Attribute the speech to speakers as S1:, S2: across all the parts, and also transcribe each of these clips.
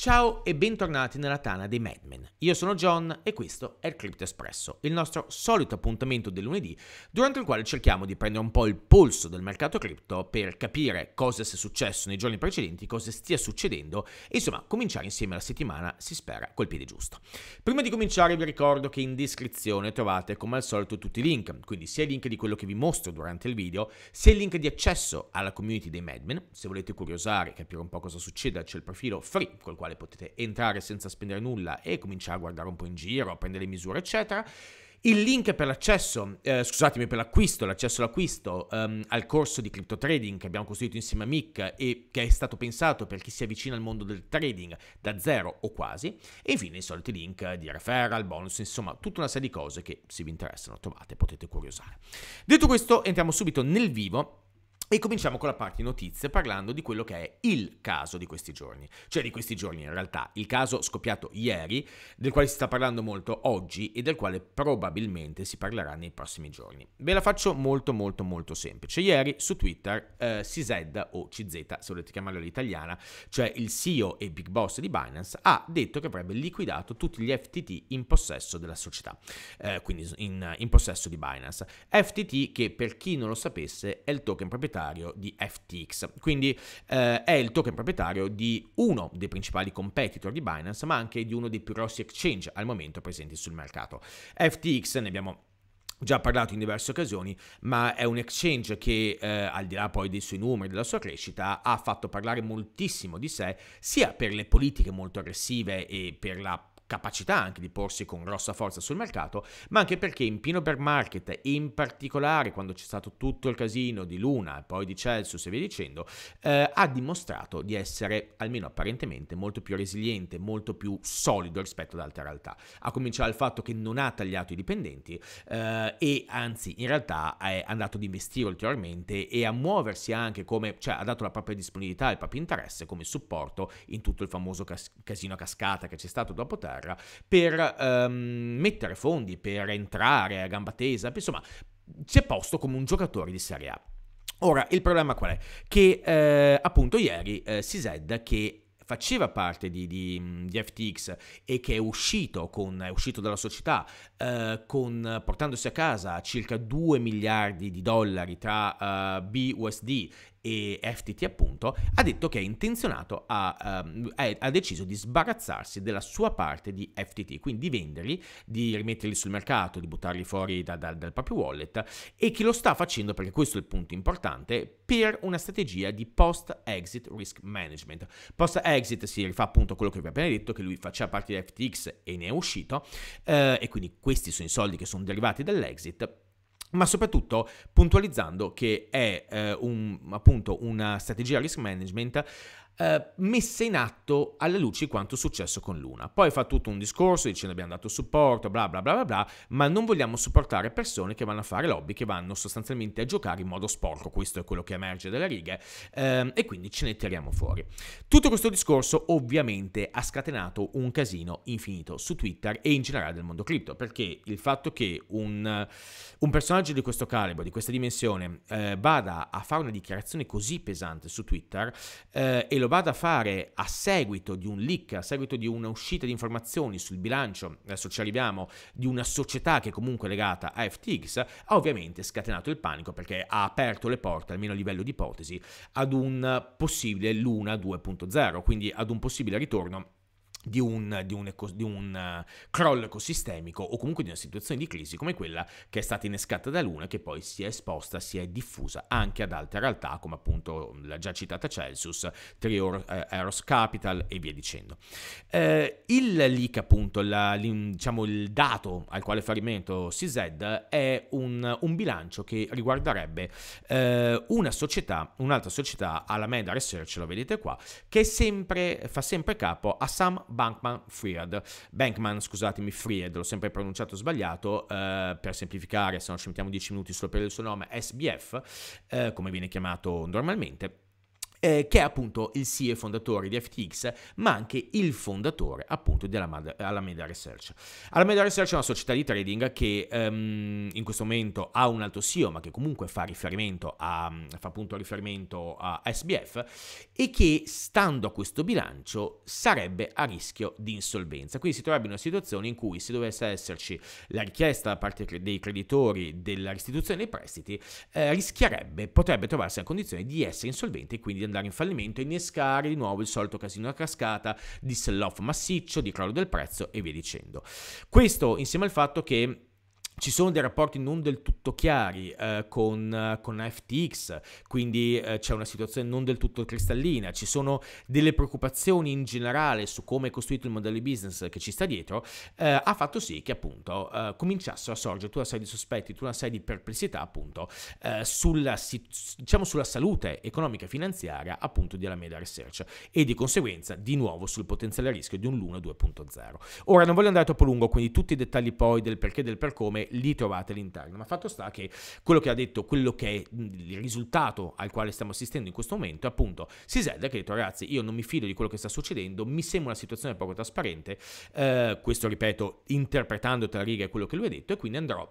S1: Ciao e bentornati nella Tana dei Mad Men. Io sono John e questo è il Crypto Espresso, il nostro solito appuntamento del lunedì, durante il quale cerchiamo di prendere un po' il polso del mercato cripto per capire cosa sia successo nei giorni precedenti, cosa stia succedendo e insomma cominciare insieme la settimana, si spera, col piede giusto. Prima di cominciare vi ricordo che in descrizione trovate come al solito tutti i link, quindi sia il link di quello che vi mostro durante il video, sia il link di accesso alla community dei Mad Men, se volete curiosare, e capire un po' cosa succede, c'è il profilo free col quale quale potete entrare senza spendere nulla e cominciare a guardare un po' in giro, a prendere le misure, eccetera. Il link per l'accesso, eh, scusatemi, per l'acquisto, l'accesso all'acquisto ehm, al corso di crypto trading che abbiamo costruito insieme a Mick e che è stato pensato per chi si avvicina al mondo del trading da zero o quasi. E infine i soliti link di referral, bonus, insomma, tutta una serie di cose che se vi interessano trovate, potete curiosare. Detto questo, entriamo subito nel vivo e cominciamo con la parte notizie parlando di quello che è il caso di questi giorni, cioè di questi giorni in realtà, il caso scoppiato ieri, del quale si sta parlando molto oggi e del quale probabilmente si parlerà nei prossimi giorni. Ve la faccio molto molto molto semplice. Ieri su Twitter eh, CZ o CZ, se volete chiamarlo all'italiana, cioè il CEO e big boss di Binance, ha detto che avrebbe liquidato tutti gli FTT in possesso della società, eh, quindi in, in possesso di Binance. FTT che per chi non lo sapesse è il token proprietario proprietario di FTX. Quindi eh, è il token proprietario di uno dei principali competitor di Binance, ma anche di uno dei più grossi exchange al momento presenti sul mercato. FTX ne abbiamo già parlato in diverse occasioni, ma è un exchange che eh, al di là poi dei suoi numeri, e della sua crescita, ha fatto parlare moltissimo di sé, sia per le politiche molto aggressive e per la capacità anche di porsi con grossa forza sul mercato, ma anche perché in Pino Bear Market, in particolare quando c'è stato tutto il casino di Luna e poi di Celsius e via dicendo, eh, ha dimostrato di essere, almeno apparentemente, molto più resiliente, molto più solido rispetto ad altre realtà. A cominciare dal fatto che non ha tagliato i dipendenti eh, e anzi in realtà è andato ad investire ulteriormente e a muoversi anche come, cioè ha dato la propria disponibilità e il proprio interesse come supporto in tutto il famoso cas- casino a cascata che c'è stato dopo terra Star per ehm, mettere fondi, per entrare a gamba tesa, insomma si è posto come un giocatore di Serie A. Ora, il problema qual è? Che eh, appunto ieri eh, Sised che faceva parte di, di, di, FTX e che è uscito, con, è uscito dalla società eh, con, portandosi a casa circa 2 miliardi di dollari tra eh, BUSD e FTT appunto, ha detto che è intenzionato a, um, ha deciso di sbarazzarsi della sua parte di FTT, quindi di venderli, di rimetterli sul mercato, di buttarli fuori da, da, dal proprio wallet e che lo sta facendo, perché questo è il punto importante, per una strategia di post-exit risk management. Post-exit si rifà appunto a quello che vi ho appena detto, che lui faceva parte di FTX e ne è uscito eh, e quindi questi sono i soldi che sono derivati dall'exit ma soprattutto puntualizzando che è eh, un, appunto una strategia risk management eh, messa in atto alla luce di quanto è successo con Luna. Poi fa tutto un discorso dicendo abbiamo dato supporto, bla bla bla bla bla, ma non vogliamo supportare persone che vanno a fare lobby, che vanno sostanzialmente a giocare in modo sporco, questo è quello che emerge dalle righe, ehm, e quindi ce ne tiriamo fuori. Tutto questo discorso ovviamente ha scatenato un casino infinito su Twitter e in generale del mondo cripto, perché il fatto che un, un personaggio di questo calibro, di questa dimensione, eh, vada a fare una dichiarazione così pesante su Twitter eh, e lo lo vado a fare a seguito di un leak, a seguito di una uscita di informazioni sul bilancio, adesso ci arriviamo, di una società che è comunque legata a FTX, ha ovviamente scatenato il panico perché ha aperto le porte, almeno a livello di ipotesi, ad un possibile Luna 2.0, quindi ad un possibile ritorno di un, di, un eco, di un, eh, crollo ecosistemico o comunque di una situazione di crisi come quella che è stata innescata da Luna che poi si è esposta, si è diffusa anche ad altre realtà come appunto la già citata Celsius, Trior eh, Aeros Capital e via dicendo. Eh, il leak appunto, la, diciamo il dato al quale fa riferimento CZ è un, un, bilancio che riguarderebbe eh, una società, un'altra società, Alameda Research, lo vedete qua, che sempre, fa sempre capo a Sam Bankman Fried. Bankman, scusatemi, Fried, l'ho sempre pronunciato sbagliato, eh, per semplificare, se no ci mettiamo 10 minuti solo per il suo nome, SBF, eh, come viene chiamato normalmente eh, che è appunto il CEO fondatore di FTX, ma anche il fondatore appunto dell'Alameda Research. Alameda Research è una società di trading che um, in questo momento ha un alto CEO, ma che comunque fa riferimento a, fa appunto riferimento a SBF e che stando a questo bilancio sarebbe a rischio di insolvenza. Quindi si troverebbe in una situazione in cui se dovesse esserci la richiesta da parte dei creditori della restituzione dei prestiti, eh, rischierebbe, potrebbe trovarsi in condizione di essere insolvente e quindi andare in fallimento e innescare di nuovo il solito casino a cascata di sell-off massiccio, di crollo del prezzo e via dicendo. Questo insieme al fatto che ci sono dei rapporti non del tutto chiari eh, con, eh, con, FTX, quindi eh, c'è una situazione non del tutto cristallina, ci sono delle preoccupazioni in generale su come è costruito il modello di business che ci sta dietro, eh, ha fatto sì che appunto eh, cominciassero a sorgere tutta una serie di sospetti, tutta una serie di perplessità appunto eh, sulla, diciamo, sulla salute economica e finanziaria appunto di Alameda Research e di conseguenza di nuovo sul potenziale rischio di un Luna 2.0. Ora non voglio andare troppo lungo, quindi tutti i dettagli poi del perché e del per come li trovate all'interno. Ma fatto sta che quello che ha detto, quello che è il risultato al quale stiamo assistendo in questo momento, è appunto Sisel ha detto ragazzi io non mi fido di quello che sta succedendo, mi sembra una situazione poco trasparente, eh, questo ripeto interpretando tra righe quello che lui ha detto e quindi andrò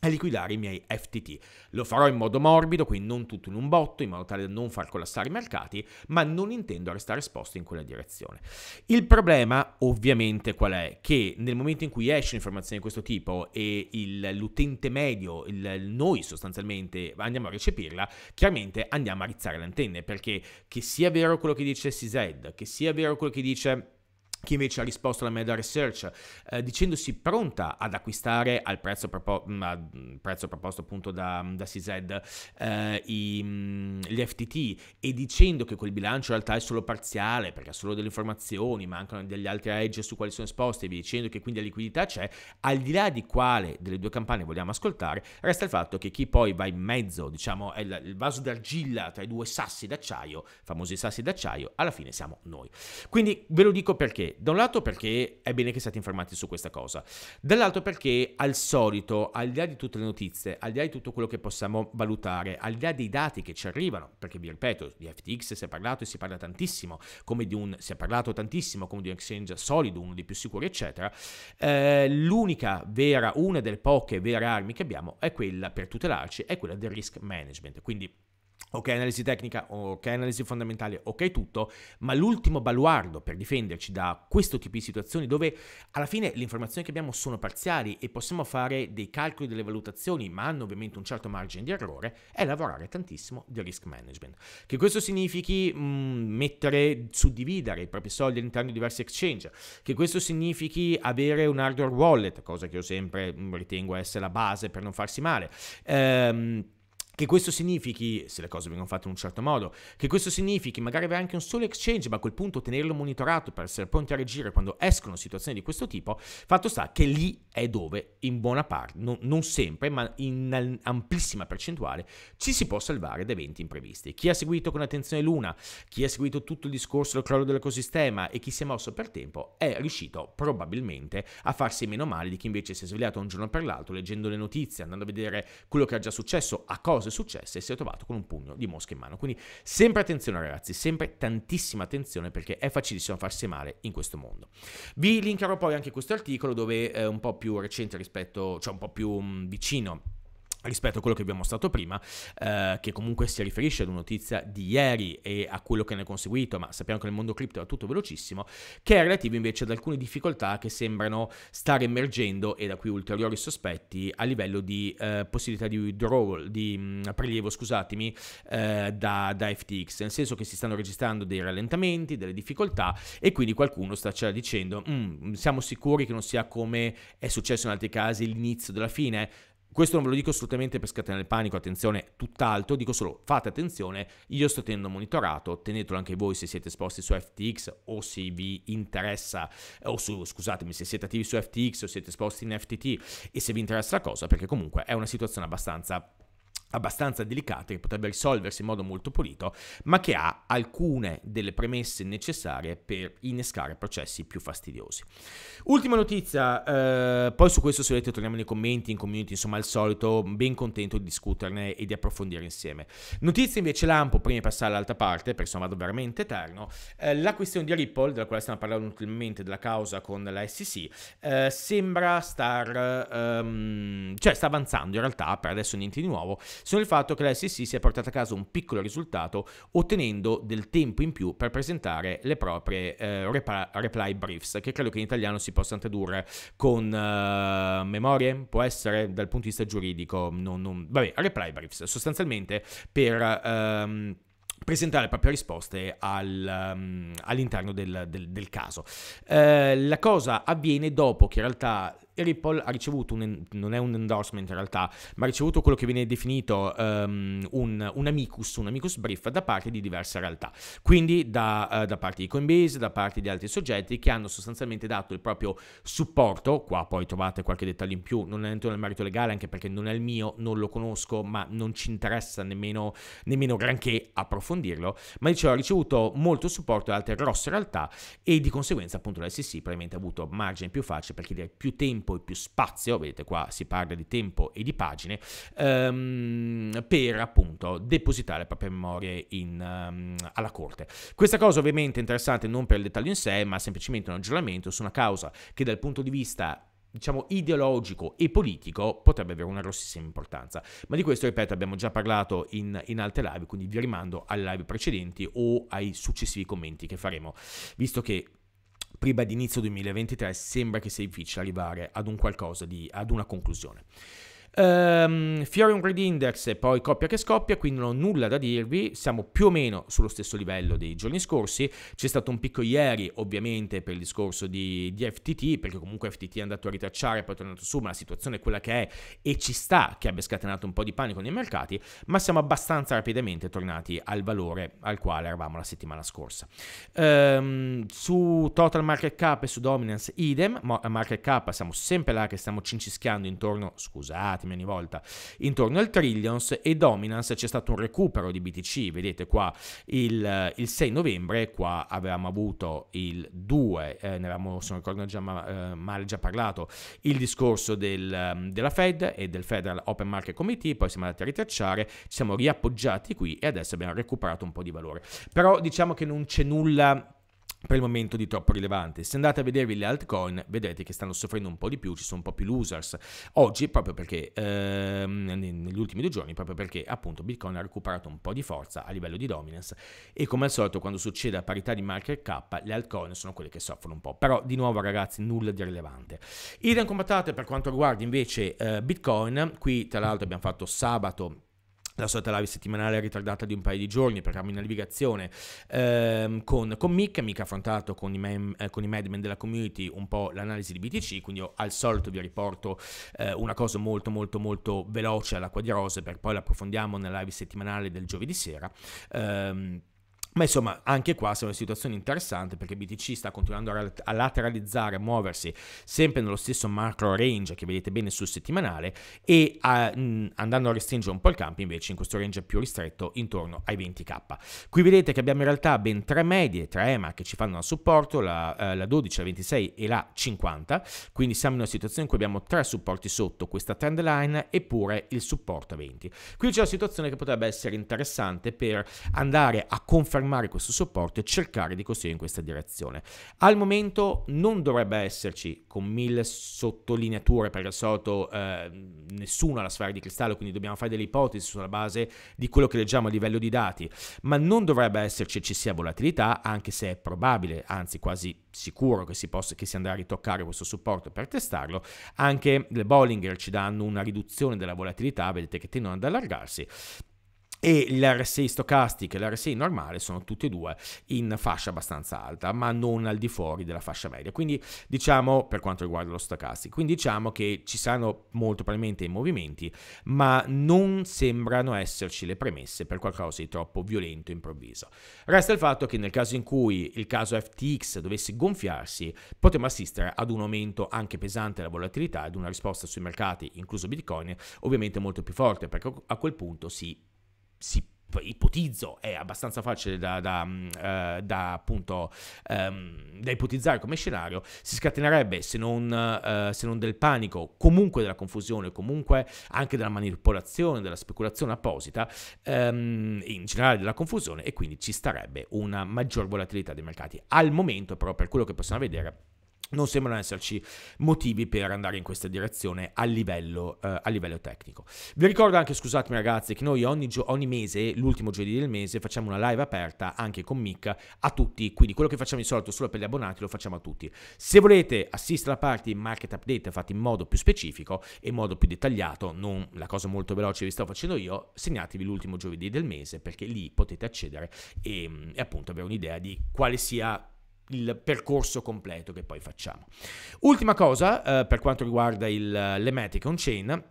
S1: a liquidare i miei FTT. Lo farò in modo morbido, quindi non tutto in un botto, in modo tale da non far collassare i mercati, ma non intendo restare esposto in quella direzione. Il problema ovviamente qual è? Che nel momento in cui esce un'informazione di questo tipo e il, l'utente medio, il, noi sostanzialmente andiamo a recepirla, chiaramente andiamo a rizzare le antenne, perché che sia vero quello che dice CZ, che sia vero quello che dice che invece ha risposto alla Meta Research eh, dicendosi pronta ad acquistare al prezzo, propo- mh, mm, prezzo proposto appunto da, mm, da CZ eh, i, mh, mm, gli FTT e dicendo che quel bilancio in realtà è solo parziale perché ha solo delle informazioni, mancano degli altri edge su quali sono esposti e via dicendo che quindi la liquidità c'è, al di là di quale delle due campane vogliamo ascoltare, resta il fatto che chi poi va in mezzo, diciamo è il, il vaso d'argilla tra i due sassi d'acciaio, famosi sassi d'acciaio, alla fine siamo noi. Quindi ve lo dico perché da un lato perché è bene che siate informati su questa cosa, dall'altro perché al solito, al di là di tutte le notizie, al di là di tutto quello che possiamo valutare, al di là dei dati che ci arrivano, perché vi ripeto, di FTX si è parlato e si parla tantissimo, come di un, si è parlato tantissimo come di un exchange solido, uno dei più sicuri, eccetera, eh, l'unica vera, una delle poche vere armi che abbiamo è quella per tutelarci, è quella del risk management. Quindi Ok analisi tecnica, ok analisi fondamentale, ok tutto, ma l'ultimo baluardo per difenderci da questo tipo di situazioni dove alla fine le informazioni che abbiamo sono parziali e possiamo fare dei calcoli, delle valutazioni, ma hanno ovviamente un certo margine di errore, è lavorare tantissimo di risk management. Che questo significhi mh, mm, mettere, suddividere i propri soldi all'interno di diversi exchange, che questo significhi avere un hardware wallet, cosa che io sempre mm, ritengo essere la base per non farsi male. Ehm, che questo significhi, se le cose vengono fatte in un certo modo, che questo significhi magari avere anche un solo exchange, ma a quel punto tenerlo monitorato per essere pronti a reagire quando escono situazioni di questo tipo, fatto sta che lì è dove in buona parte, no, non sempre, ma in amplissima percentuale, ci si può salvare da eventi imprevisti. Chi ha seguito con attenzione Luna, chi ha seguito tutto il discorso del crollo dell'ecosistema e chi si è mosso per tempo è riuscito probabilmente a farsi meno male di chi invece si è svegliato un giorno per l'altro leggendo le notizie, andando a vedere quello che è già successo, a cosa cosa è successa e si è trovato con un pugno di mosca in mano. Quindi sempre attenzione ragazzi, sempre tantissima attenzione perché è facilissimo farsi male in questo mondo. Vi linkerò poi anche questo articolo dove è un po' più recente rispetto, cioè un po' più vicino rispetto a quello che vi ho mostrato prima, eh, che comunque si riferisce ad una notizia di ieri e a quello che ne è conseguito, ma sappiamo che nel mondo cripto è tutto velocissimo, che è relativo invece ad alcune difficoltà che sembrano stare emergendo e da qui ulteriori sospetti a livello di eh, possibilità di withdrawal, di mh, mm, prelievo, scusatemi, eh, da, da, FTX, nel senso che si stanno registrando dei rallentamenti, delle difficoltà e quindi qualcuno sta già cioè dicendo, mm, siamo sicuri che non sia come è successo in altri casi l'inizio della fine? Questo non ve lo dico assolutamente per scatenare il panico, attenzione, tutt'altro, dico solo fate attenzione, io sto tenendo monitorato, tenetelo anche voi se siete esposti su FTX o se vi interessa, o su, scusatemi, se siete attivi su FTX o siete esposti in FTT e se vi interessa la cosa, perché comunque è una situazione abbastanza abbastanza delicata che potrebbe risolversi in modo molto pulito, ma che ha alcune delle premesse necessarie per innescare processi più fastidiosi. Ultima notizia, eh, poi su questo se volete torniamo nei commenti, in community, insomma al solito, ben contento di discuterne e di approfondire insieme. Notizia invece lampo, prima di passare all'altra parte, perché sono vado veramente eterno, eh, la questione di Ripple, della quale stiamo parlando ultimamente, della causa con la SEC, eh, sembra star, ehm, cioè sta avanzando in realtà, per adesso niente di nuovo, sono il fatto che la SEC si è portata a casa un piccolo risultato ottenendo del tempo in più per presentare le proprie eh, repa- reply briefs, che credo che in italiano si possa tradurre con eh, memorie, può essere dal punto di vista giuridico, non, non, vabbè, reply briefs, sostanzialmente per... Ehm, presentare le proprie risposte al, um, all'interno del, del, del caso. Eh, la cosa avviene dopo che in realtà Ripple ha ricevuto un, non è un endorsement in realtà, ma ha ricevuto quello che viene definito um, un, un, amicus, un amicus brief da parte di diverse realtà, quindi da, uh, da, parte di Coinbase, da parte di altri soggetti che hanno sostanzialmente dato il proprio supporto, qua poi trovate qualche dettaglio in più, non è entro nel merito legale anche perché non è il mio, non lo conosco, ma non ci interessa nemmeno, nemmeno granché approfondirlo, ma dicevo ha ricevuto molto supporto da altre grosse realtà e di conseguenza appunto l'SC probabilmente ha avuto margine più facile perché chiedere più tempo tempo e più spazio, vedete qua si parla di tempo e di pagine, ehm, per appunto depositare le proprie memorie in, um, alla corte. Questa cosa ovviamente è interessante non per il dettaglio in sé, ma semplicemente un aggiornamento su una causa che dal punto di vista diciamo ideologico e politico potrebbe avere una grossissima importanza ma di questo ripeto abbiamo già parlato in, in, altre live quindi vi rimando alle live precedenti o ai successivi commenti che faremo visto che prima di inizio 2023 sembra che sia difficile arrivare ad un qualcosa di, ad una conclusione. Um, ehm, Fiorum Grade Index e poi coppia che scoppia, quindi non ho nulla da dirvi, siamo più o meno sullo stesso livello dei giorni scorsi, c'è stato un picco ieri ovviamente per il discorso di, di FTT, perché comunque FTT è andato a ritracciare, e poi è tornato su, ma la situazione è quella che è e ci sta che abbia scatenato un po' di panico nei mercati, ma siamo abbastanza rapidamente tornati al valore al quale eravamo la settimana scorsa. Um, su Total Market Cap e su Dominance idem, ma Market Cap siamo sempre là che stiamo cincischiando intorno, scusate, Scusatemi ogni volta. Intorno al Trillions e Dominance c'è stato un recupero di BTC, vedete qua il, il 6 novembre, qua avevamo avuto il 2, eh, ne avevamo, se non ricordo già ma, eh, male già parlato, il discorso del, ehm, della Fed e del Federal Open Market Committee, poi siamo andati a ritracciare, ci siamo riappoggiati qui e adesso abbiamo recuperato un po' di valore. Però diciamo che non c'è nulla per il momento di troppo rilevante. Se andate a vedervi le altcoin, vedrete che stanno soffrendo un po' di più, ci sono un po' più losers. Oggi, proprio perché, ehm, negli ultimi due giorni, proprio perché appunto Bitcoin ha recuperato un po' di forza a livello di dominance e come al solito quando succede a parità di market cap, le altcoin sono quelle che soffrono un po'. Però di nuovo ragazzi, nulla di rilevante. Idem combattate per quanto riguarda invece eh, Bitcoin, qui tra l'altro abbiamo fatto sabato la solita live settimanale ritardata di un paio di giorni per in navigazione ehm, con, con Mick, Mick ha affrontato con i, mem, eh, con i madman della community un po' l'analisi di BTC, quindi io al solito vi riporto eh, una cosa molto molto molto veloce all'acqua di rose perché poi l'approfondiamo nella live settimanale del giovedì sera. Ehm, ma insomma, anche qua siamo in una situazione interessante perché BTC sta continuando a lateralizzare, a muoversi sempre nello stesso macro range che vedete bene sul settimanale e a, mh, andando a restringere un po' il campo invece in questo range più ristretto intorno ai 20k. Qui vedete che abbiamo in realtà ben tre medie, tre EMA che ci fanno a supporto, la, eh, la 12, la 26 e la 50, quindi siamo in una situazione in cui abbiamo tre supporti sotto questa trend line eppure il supporto a 20. Qui c'è una situazione che potrebbe essere interessante per andare a confermare fermare questo supporto e cercare di costruire in questa direzione. Al momento non dovrebbe esserci, con mille sottolineature, perché al solito eh, nessuno ha la sfera di cristallo, quindi dobbiamo fare delle ipotesi sulla base di quello che leggiamo a livello di dati, ma non dovrebbe esserci eccessiva volatilità, anche se è probabile, anzi quasi sicuro che si, possa, che si andrà a ritoccare questo supporto per testarlo. Anche le Bollinger ci danno una riduzione della volatilità, vedete che tendono ad allargarsi e l'RSI stochastica e l'RSI normale sono tutti e due in fascia abbastanza alta, ma non al di fuori della fascia media. Quindi diciamo, per quanto riguarda lo stocastico, quindi diciamo che ci saranno molto probabilmente i movimenti, ma non sembrano esserci le premesse per qualcosa di troppo violento e improvviso. Resta il fatto che nel caso in cui il caso FTX dovesse gonfiarsi, potremmo assistere ad un aumento anche pesante della volatilità ed una risposta sui mercati, incluso Bitcoin, ovviamente molto più forte, perché a quel punto si si ipotizzo è abbastanza facile da, da, da, mm, eh, da appunto um, da ipotizzare come scenario si scatenerebbe se non, uh, se non del panico comunque della confusione comunque anche della manipolazione della speculazione apposita um, in generale della confusione e quindi ci starebbe una maggior volatilità dei mercati al momento però per quello che possiamo vedere non sembrano esserci motivi per andare in questa direzione a livello, eh, a livello tecnico. Vi ricordo anche, scusatemi ragazzi, che noi ogni, gio- ogni mese, l'ultimo giovedì del mese, facciamo una live aperta anche con Mick a tutti, quindi quello che facciamo di solito solo per gli abbonati lo facciamo a tutti. Se volete assistere alla parte market update fatta in modo più specifico e in modo più dettagliato, non la cosa molto veloce che vi sto facendo io, segnatevi l'ultimo giovedì del mese perché lì potete accedere e, mm, e appunto avere un'idea di quale sia il percorso completo che poi facciamo. Ultima cosa eh, per quanto riguarda il, l'Ematic on-chain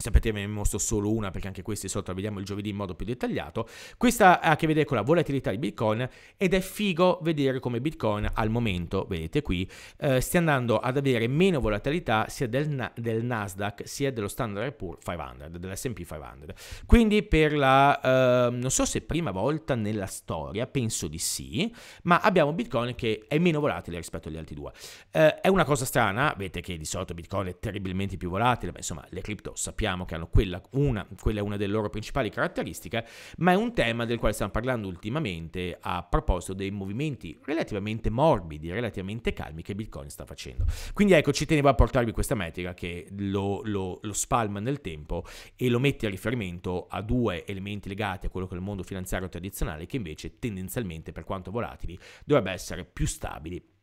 S1: Sapete, ve ne mostro solo una perché anche queste sotto la vediamo il giovedì in modo più dettagliato. Questa ha a che vedere con la volatilità di Bitcoin ed è figo vedere come Bitcoin al momento, vedete qui, eh, stia andando ad avere meno volatilità sia del, na- del Nasdaq sia dello Standard Poor's 500, dell'S&P 500. Quindi per la, eh, non so se prima volta nella storia, penso di sì, ma abbiamo Bitcoin che è meno volatile rispetto agli altri due. Eh, è una cosa strana, vedete che di solito Bitcoin è terribilmente più volatile, ma insomma le cripto sappiamo sappiamo che hanno quella, una, quella è una delle loro principali caratteristiche, ma è un tema del quale stiamo parlando ultimamente a proposito dei movimenti relativamente morbidi, relativamente calmi che Bitcoin sta facendo. Quindi ecco, ci tenevo a portarvi questa metrica che lo, lo, lo spalma nel tempo e lo mette a riferimento a due elementi legati a quello che è il mondo finanziario tradizionale che invece tendenzialmente per quanto volatili dovrebbe essere più stabili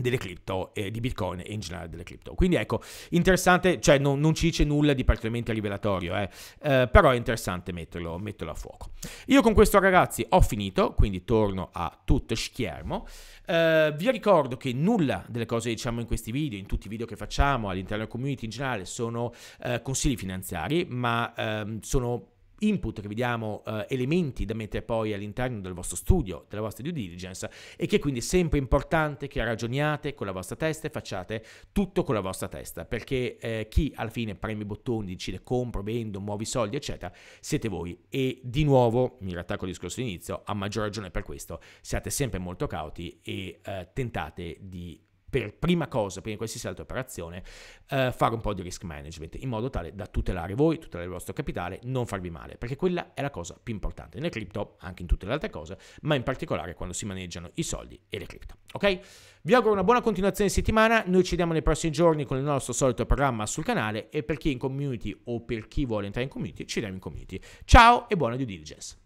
S1: delle cripto, eh, di Bitcoin e in generale delle cripto. Quindi ecco, interessante, cioè non, non, ci dice nulla di particolarmente rivelatorio, eh, eh, però è interessante metterlo, metterlo, a fuoco. Io con questo ragazzi ho finito, quindi torno a tutto schermo. Eh, vi ricordo che nulla delle cose che diciamo in questi video, in tutti i video che facciamo all'interno della community in generale, sono eh, consigli finanziari, ma ehm, sono input che vi diamo, eh, elementi da mettere poi all'interno del vostro studio, della vostra due diligence e che quindi è sempre importante che ragioniate con la vostra testa e facciate tutto con la vostra testa, perché eh, chi alla fine preme i bottoni, decide compro, vendo, muovi soldi, eccetera, siete voi. E di nuovo, mi rattacco al discorso di inizio, a maggior ragione per questo, siate sempre molto cauti e eh, tentate di per prima cosa, prima di qualsiasi altra operazione, eh, fare un po' di risk management in modo tale da tutelare voi, tutelare il vostro capitale, non farvi male, perché quella è la cosa più importante nelle cripto, anche in tutte le altre cose, ma in particolare quando si maneggiano i soldi e le cripto. Ok? Vi auguro una buona continuazione di settimana, noi ci vediamo nei prossimi giorni con il nostro solito programma sul canale e per chi è in community o per chi vuole entrare in community, ci vediamo in community. Ciao e buona due diligence!